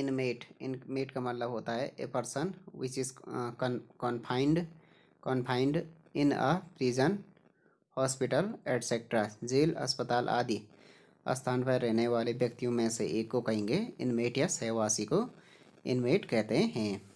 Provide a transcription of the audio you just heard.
inmate inmate का मतलब होता है a person which is confined confined in a prison hospital etcetera jail अस्पताल आदि स्थान पर रहने वाले व्यक्तियों में से एक को कहेंगे इनमेट या सहवासी को इनमेट कहते हैं